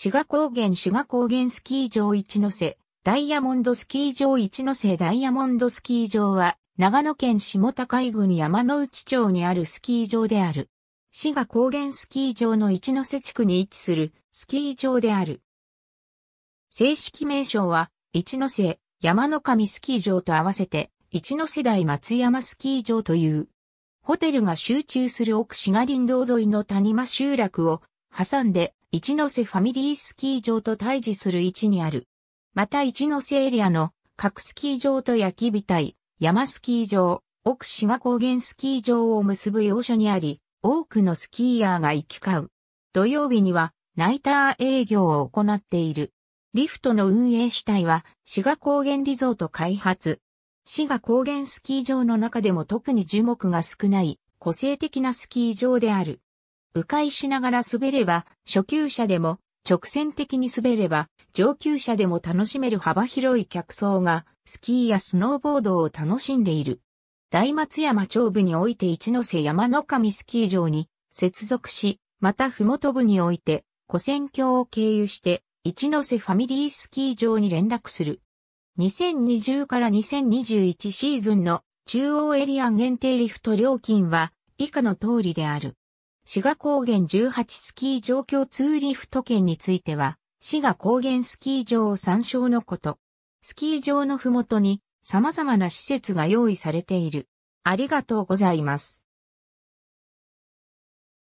志賀高原志賀高原スキー場一ノ瀬、ダイヤモンドスキー場一ノ瀬ダイヤモンドスキー場は、長野県下高井郡山之内町にあるスキー場である。志賀高原スキー場の一ノ瀬地区に位置するスキー場である。正式名称は、一ノ瀬山の神スキー場と合わせて、一ノ瀬台松山スキー場という。ホテルが集中する奥志賀林道沿いの谷間集落を挟んで一ノ瀬ファミリースキー場と対峙する位置にある。また一ノ瀬エリアの各スキー場と焼き火台、山スキー場、奥志賀高原スキー場を結ぶ要所にあり、多くのスキーヤーが行き交う。土曜日にはナイター営業を行っている。リフトの運営主体は、志賀高原リゾート開発。志賀高原スキー場の中でも特に樹木が少ない、個性的なスキー場である。迂回しながら滑れば、初級者でも、直線的に滑れば、上級者でも楽しめる幅広い客層が、スキーやスノーボードを楽しんでいる。大松山町部において一ノ瀬山の上スキー場に接続し、また麓部において、古戦橋を経由して、一ノ瀬ファミリースキー場に連絡する。2020から2021シーズンの中央エリア限定リフト料金は以下の通りである。志賀高原18スキー状況ツーリフト券については、志賀高原スキー場を参照のこと。スキー場のふもとに様々な施設が用意されている。ありがとうございます。